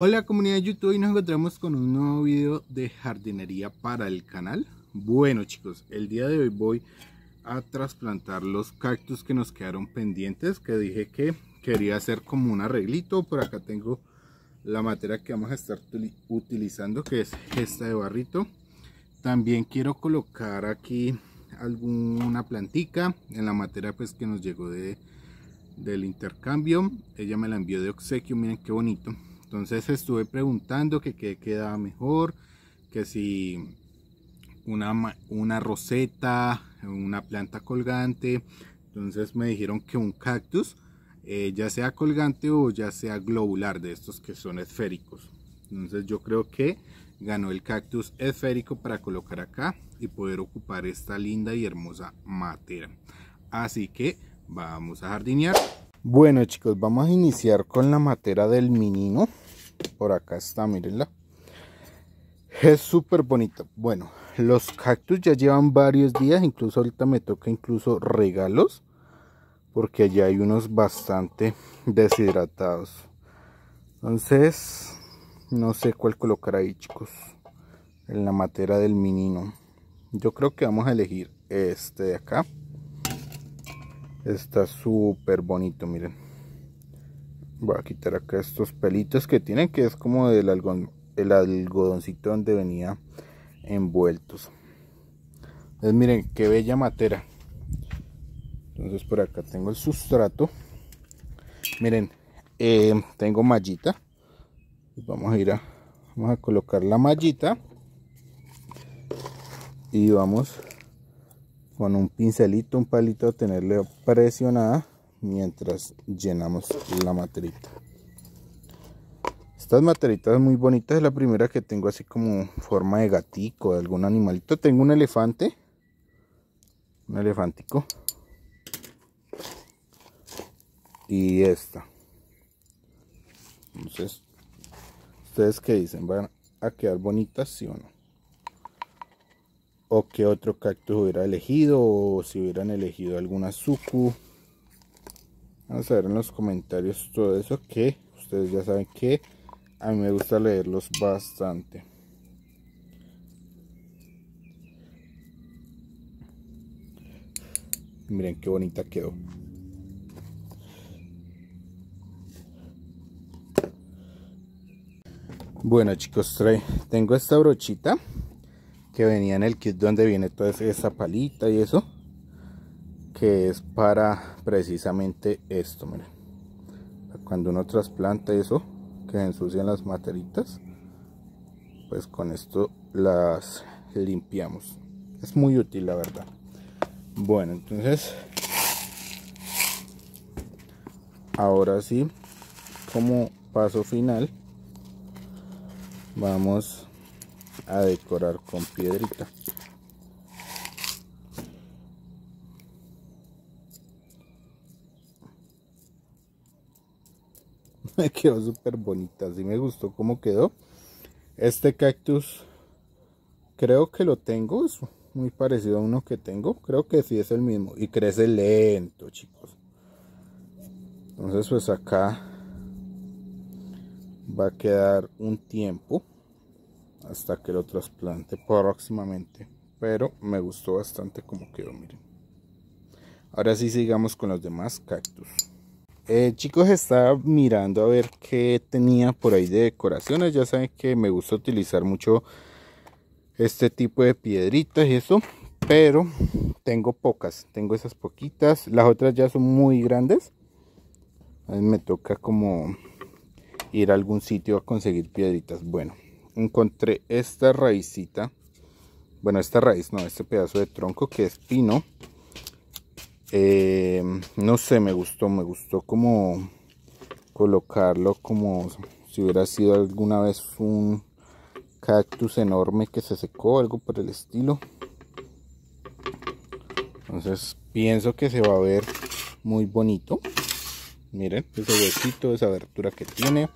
Hola comunidad de YouTube, y nos encontramos con un nuevo video de jardinería para el canal. Bueno chicos, el día de hoy voy a trasplantar los cactus que nos quedaron pendientes, que dije que quería hacer como un arreglito. Por acá tengo la materia que vamos a estar utilizando, que es esta de barrito. También quiero colocar aquí alguna plantica en la materia pues que nos llegó de, del intercambio. Ella me la envió de obsequio, miren qué bonito entonces estuve preguntando que qué quedaba mejor, que si una, una roseta, una planta colgante. Entonces me dijeron que un cactus, eh, ya sea colgante o ya sea globular, de estos que son esféricos. Entonces yo creo que ganó el cactus esférico para colocar acá y poder ocupar esta linda y hermosa matera. Así que vamos a jardinear. Bueno chicos, vamos a iniciar con la matera del minino Por acá está, mírenla. Es súper bonito Bueno, los cactus ya llevan varios días. Incluso ahorita me toca incluso regalos. Porque allá hay unos bastante deshidratados. Entonces, no sé cuál colocar ahí chicos. En la matera del menino. Yo creo que vamos a elegir este de acá. Está súper bonito, miren. Voy a quitar acá estos pelitos que tienen, que es como del algodón, el algodoncito donde venía envueltos. Entonces miren, qué bella matera. Entonces por acá tengo el sustrato. Miren, eh, tengo mallita. Vamos a ir a, vamos a colocar la mallita. Y vamos con un pincelito, un palito, a tenerle presionada mientras llenamos la materita. Estas materitas muy bonitas, es la primera que tengo así como forma de gatico, de algún animalito. Tengo un elefante, un elefantico. Y esta. Entonces, ¿ustedes qué dicen? ¿Van a quedar bonitas, sí o no? o qué otro cactus hubiera elegido o si hubieran elegido alguna Suku. Vamos a ver en los comentarios todo eso que ustedes ya saben que a mí me gusta leerlos bastante. Miren qué bonita quedó. Bueno chicos, tengo esta brochita que venía en el kit donde viene toda esa palita y eso que es para precisamente esto cuando uno trasplanta eso que ensucian las materitas pues con esto las limpiamos es muy útil la verdad bueno entonces ahora sí como paso final vamos a decorar con piedrita me quedó súper bonita así me gustó cómo quedó este cactus creo que lo tengo es muy parecido a uno que tengo creo que sí es el mismo y crece lento chicos entonces pues acá va a quedar un tiempo hasta que lo trasplante próximamente. Pero me gustó bastante como quedó, miren. Ahora sí sigamos con los demás cactus. Eh, chicos, estaba mirando a ver qué tenía por ahí de decoraciones. Ya saben que me gusta utilizar mucho este tipo de piedritas y eso. Pero tengo pocas, tengo esas poquitas. Las otras ya son muy grandes. me toca como ir a algún sitio a conseguir piedritas. Bueno, encontré esta raicita. Bueno, esta raíz, no, este pedazo de tronco que es pino. Eh, no sé, me gustó, me gustó como colocarlo como si hubiera sido alguna vez un cactus enorme que se secó, algo por el estilo. Entonces pienso que se va a ver muy bonito. Miren ese huequito, esa abertura que tiene.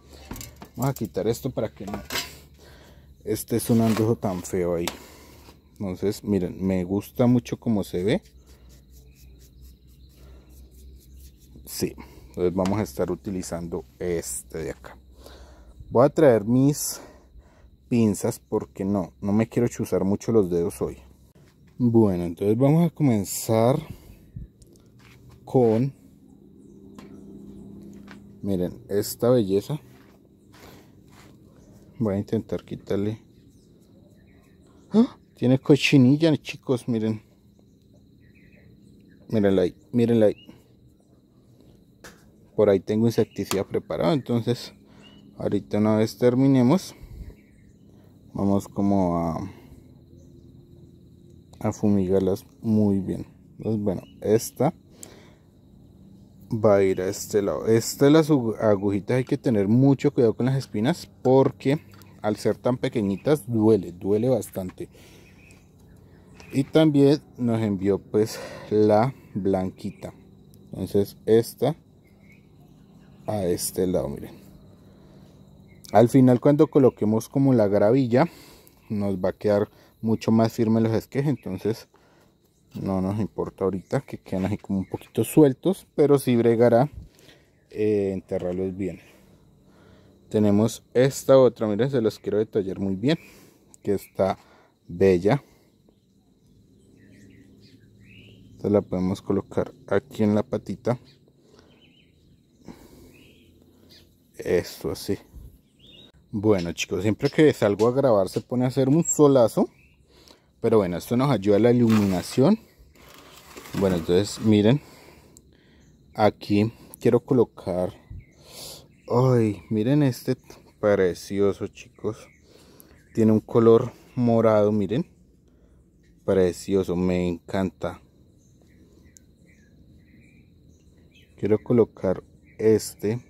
Vamos a quitar esto para que no este es un andujo tan feo ahí entonces miren me gusta mucho cómo se ve sí entonces vamos a estar utilizando este de acá voy a traer mis pinzas porque no no me quiero chuzar mucho los dedos hoy bueno entonces vamos a comenzar con miren esta belleza Voy a intentar quitarle. ¿Ah? Tiene cochinilla, chicos, miren. Mírenla ahí, mírenla ahí. Por ahí tengo insecticida preparado, entonces ahorita una vez terminemos, vamos como a, a fumigarlas muy bien. Entonces, bueno, esta va a ir a este lado. Estas las agujitas hay que tener mucho cuidado con las espinas porque al ser tan pequeñitas duele, duele bastante. Y también nos envió pues la blanquita. Entonces esta a este lado, miren. Al final cuando coloquemos como la gravilla nos va a quedar mucho más firme los esquejes, entonces no nos importa ahorita que queden así como un poquito sueltos, pero sí bregará eh, enterrarlos bien. Tenemos esta otra, miren, se los quiero detallar muy bien, que está bella. Esta la podemos colocar aquí en la patita. Esto así. Bueno chicos, siempre que salgo a grabar se pone a hacer un solazo. Pero bueno, esto nos ayuda a la iluminación. Bueno, entonces miren. Aquí quiero colocar Ay, miren este precioso, chicos. Tiene un color morado, miren. Precioso, me encanta. Quiero colocar este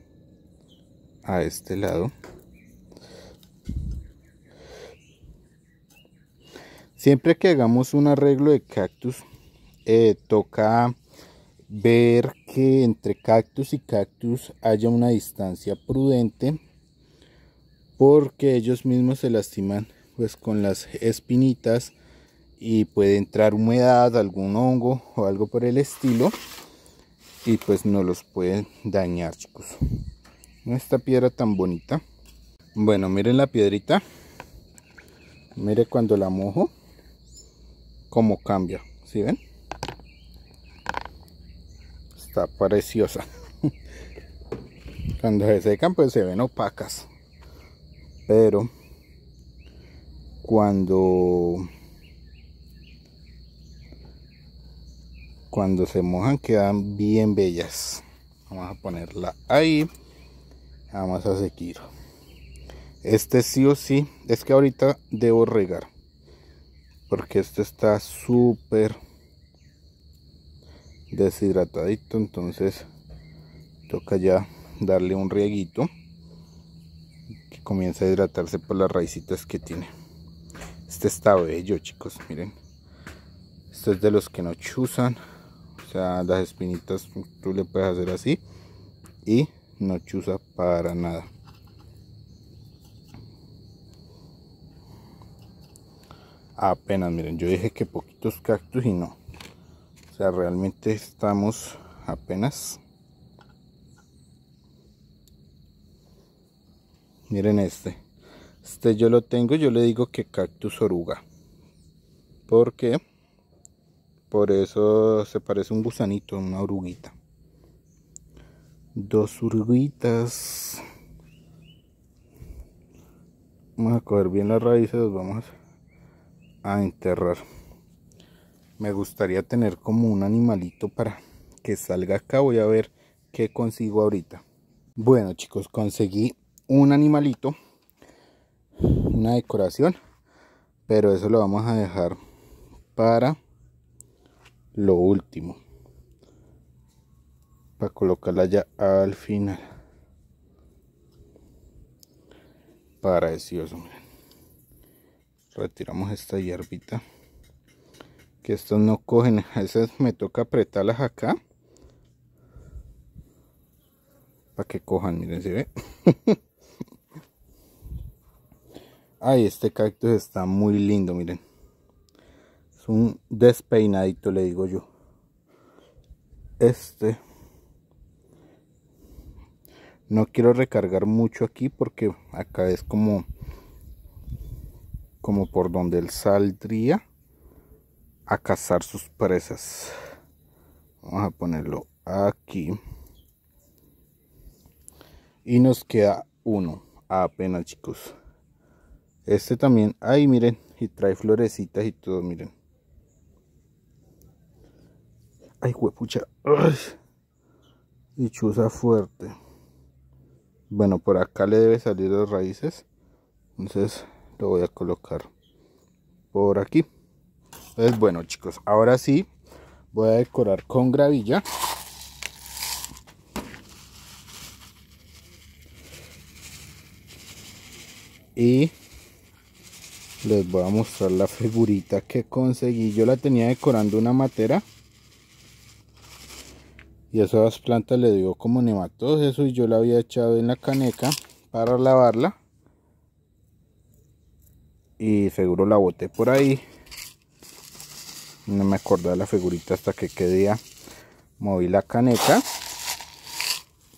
a este lado. Siempre que hagamos un arreglo de cactus, eh, toca ver que entre cactus y cactus haya una distancia prudente porque ellos mismos se lastiman pues con las espinitas y puede entrar humedad, algún hongo o algo por el estilo y pues no los pueden dañar chicos esta piedra tan bonita bueno miren la piedrita mire cuando la mojo como cambia si ven está preciosa. Cuando se secan pues se ven opacas. Pero cuando cuando se mojan quedan bien bellas. Vamos a ponerla ahí. Vamos a seguir. Este sí o sí, es que ahorita debo regar. Porque este está súper deshidratadito entonces toca ya darle un rieguito que comienza a hidratarse por las raicitas que tiene este está bello chicos miren este es de los que no chuzan o sea las espinitas tú le puedes hacer así y no chuza para nada apenas miren yo dije que poquitos cactus y no realmente estamos apenas. Miren este. Este yo lo tengo, yo le digo que cactus oruga. Porque por eso se parece un gusanito, una oruguita. Dos oruguitas. Vamos a coger bien las raíces, vamos a enterrar me gustaría tener como un animalito para que salga acá. Voy a ver qué consigo ahorita. Bueno chicos, conseguí un animalito, una decoración, pero eso lo vamos a dejar para lo último. Para colocarla ya al final. Para Miren. Retiramos esta hierbita que estos no cogen a veces me toca apretarlas acá para que cojan miren se ve ay este cactus está muy lindo miren es un despeinadito le digo yo este no quiero recargar mucho aquí porque acá es como como por donde él saldría a cazar sus presas. Vamos a ponerlo aquí. Y nos queda uno. Ah, apenas chicos. Este también. Ahí miren. Y trae florecitas y todo. Miren. Ay, huepucha. Y chusa fuerte. Bueno, por acá le debe salir las raíces. Entonces lo voy a colocar por aquí. Entonces, bueno chicos, ahora sí voy a decorar con gravilla. Y les voy a mostrar la figurita que conseguí. Yo la tenía decorando una matera. Y esas plantas le dio como nematodos eso y yo la había echado en la caneca para lavarla. Y seguro la boté por ahí no me acordaba la figurita hasta que qué moví la caneta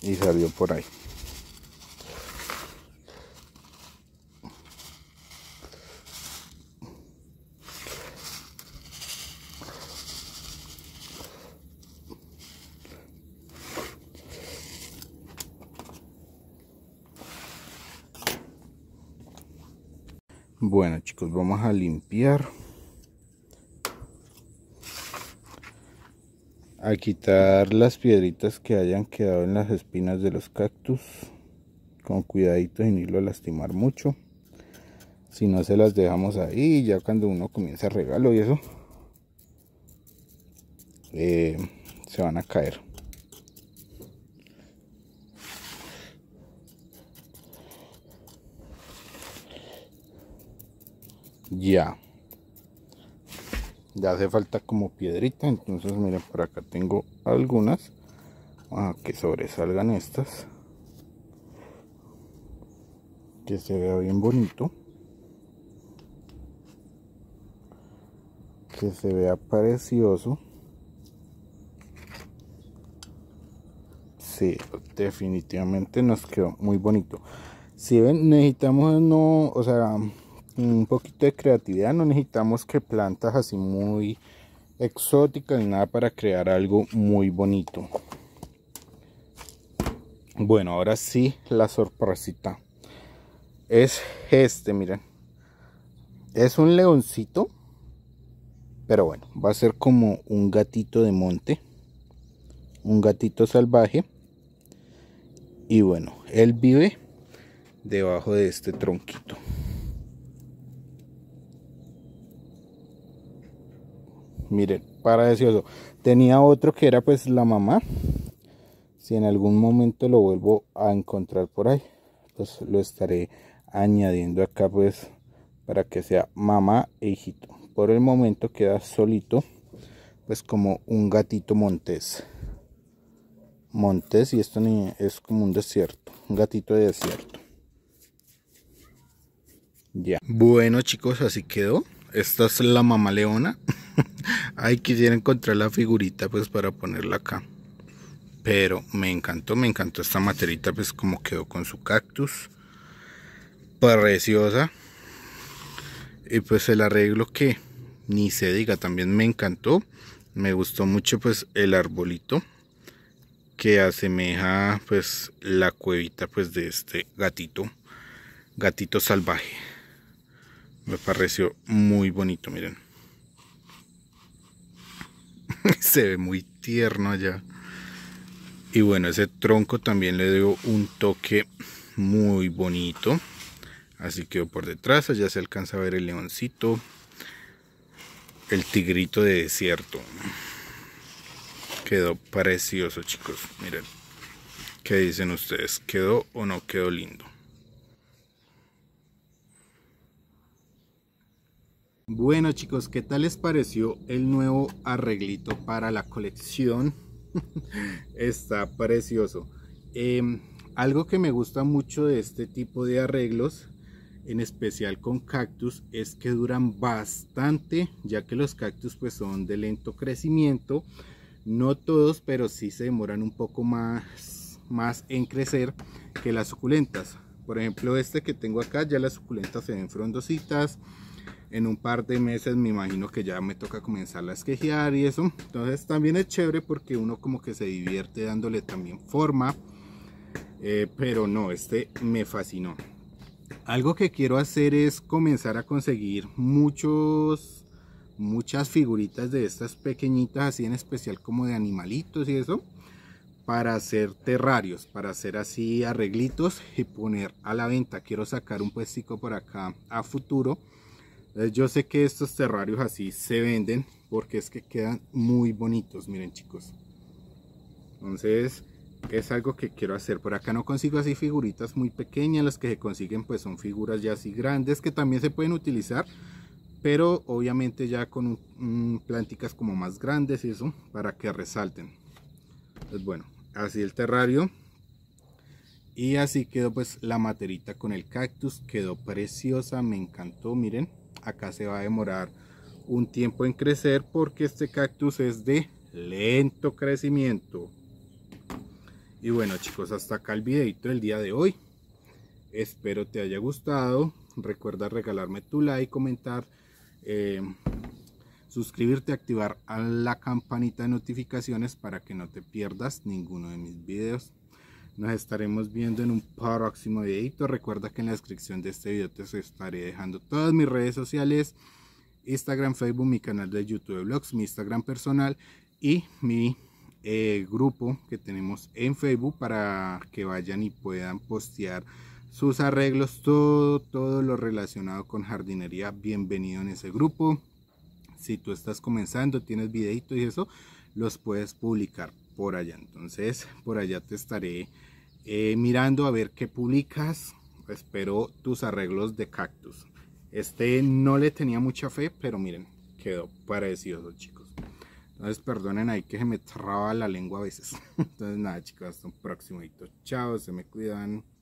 y salió por ahí Bueno chicos, vamos a limpiar a quitar las piedritas que hayan quedado en las espinas de los cactus con cuidadito sin irlo a lastimar mucho si no se las dejamos ahí ya cuando uno comienza a regalo y eso eh, se van a caer ya ya hace falta como piedrita entonces miren por acá tengo algunas ah, que sobresalgan estas que se vea bien bonito que se vea precioso sí definitivamente nos quedó muy bonito si ven necesitamos no o sea un poquito de creatividad, no necesitamos que plantas así muy exóticas ni nada para crear algo muy bonito. Bueno, ahora sí, la sorpresita. Es este, miren. Es un leoncito. Pero bueno, va a ser como un gatito de monte. Un gatito salvaje. Y bueno, él vive debajo de este tronquito. miren, para Tenía otro que era pues la mamá. Si en algún momento lo vuelvo a encontrar por ahí, pues lo estaré añadiendo acá pues para que sea mamá e hijito. Por el momento queda solito, pues como un gatito montés. montes y esto es como un desierto, un gatito de desierto. Ya. Bueno chicos, así quedó. Esta es la mamá leona. Ahí quisiera encontrar la figurita pues para ponerla acá. Pero me encantó, me encantó esta materita pues como quedó con su cactus. Preciosa. Y pues el arreglo que ni se diga, también me encantó. Me gustó mucho pues el arbolito que asemeja pues la cuevita pues de este gatito. Gatito salvaje. Me pareció muy bonito, miren. se ve muy tierno allá. Y bueno, ese tronco también le dio un toque muy bonito. Así quedó por detrás, allá se alcanza a ver el leoncito, el tigrito de desierto. Quedó precioso, chicos. Miren, ¿qué dicen ustedes? ¿Quedó o no quedó lindo? Bueno chicos, ¿qué tal les pareció el nuevo arreglito para la colección? Está precioso. Em, algo que me gusta mucho de este tipo de arreglos, en especial con cactus, es que duran bastante, ya que los cactus pues son de lento crecimiento. No todos, pero sí se demoran un poco más, más en crecer que las suculentas. Por ejemplo, este que tengo acá, ya las suculentas se ven frondositas en un par de meses me imagino que ya me toca comenzar a esquejear y eso. Entonces también es chévere porque uno como que se divierte dándole también forma. Eh, pero no, este me fascinó. Algo que quiero hacer es comenzar a conseguir muchos, muchas figuritas de estas pequeñitas, así en especial como de animalitos y eso, para hacer terrarios, para hacer así arreglitos y poner a la venta. Quiero sacar un puestico por acá a futuro eh, yo sé que estos terrarios así se venden porque es que quedan muy bonitos, miren chicos. Entonces es algo que quiero hacer. Por acá no consigo así figuritas muy pequeñas, las que se consiguen pues son figuras ya así grandes que también se pueden utilizar. Pero obviamente ya con plantitas como más grandes y eso para que resalten. Pues bueno, así el terrario. Y así quedó pues la materita con el cactus, quedó preciosa, me encantó, miren acá se va a demorar un tiempo en crecer porque este cactus es de lento crecimiento. Y bueno chicos, hasta acá el videito del día de hoy. Espero te haya gustado. Recuerda regalarme tu like, comentar, eh, suscribirte, activar la campanita de notificaciones para que no te pierdas ninguno de mis videos. Nos estaremos viendo en un próximo videito. Recuerda que en la descripción de este video te estaré dejando todas mis redes sociales. Instagram, Facebook, mi canal de YouTube Blogs, Vlogs, mi Instagram personal y mi eh, grupo que tenemos en Facebook para que vayan y puedan postear sus arreglos, todo, todo lo relacionado con jardinería. Bienvenido en ese grupo. Si tú estás comenzando, tienes videitos y eso, los puedes publicar por allá. Entonces, por allá te estaré eh, mirando a ver qué publicas. Espero tus arreglos de cactus. Este no le tenía mucha fe, pero miren, quedó parecido chicos. Entonces, perdonen ahí que se me traba la lengua a veces. Entonces, nada, chicos, hasta un próximo video. Chao, se me cuidan.